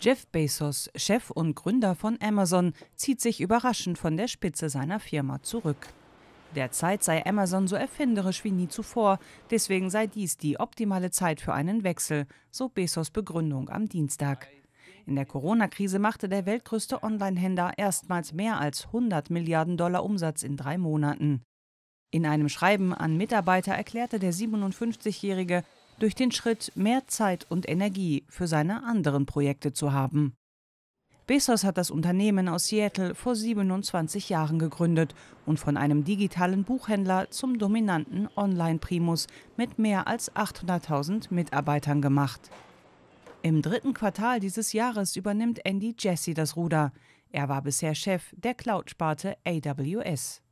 Jeff Bezos, Chef und Gründer von Amazon, zieht sich überraschend von der Spitze seiner Firma zurück. Derzeit sei Amazon so erfinderisch wie nie zuvor, deswegen sei dies die optimale Zeit für einen Wechsel, so Bezos Begründung am Dienstag. In der Corona-Krise machte der weltgrößte Online-Händler erstmals mehr als 100 Milliarden Dollar Umsatz in drei Monaten. In einem Schreiben an Mitarbeiter erklärte der 57-Jährige, durch den Schritt mehr Zeit und Energie für seine anderen Projekte zu haben. Bezos hat das Unternehmen aus Seattle vor 27 Jahren gegründet und von einem digitalen Buchhändler zum dominanten Online-Primus mit mehr als 800.000 Mitarbeitern gemacht. Im dritten Quartal dieses Jahres übernimmt Andy Jesse das Ruder. Er war bisher Chef der Cloud-Sparte AWS.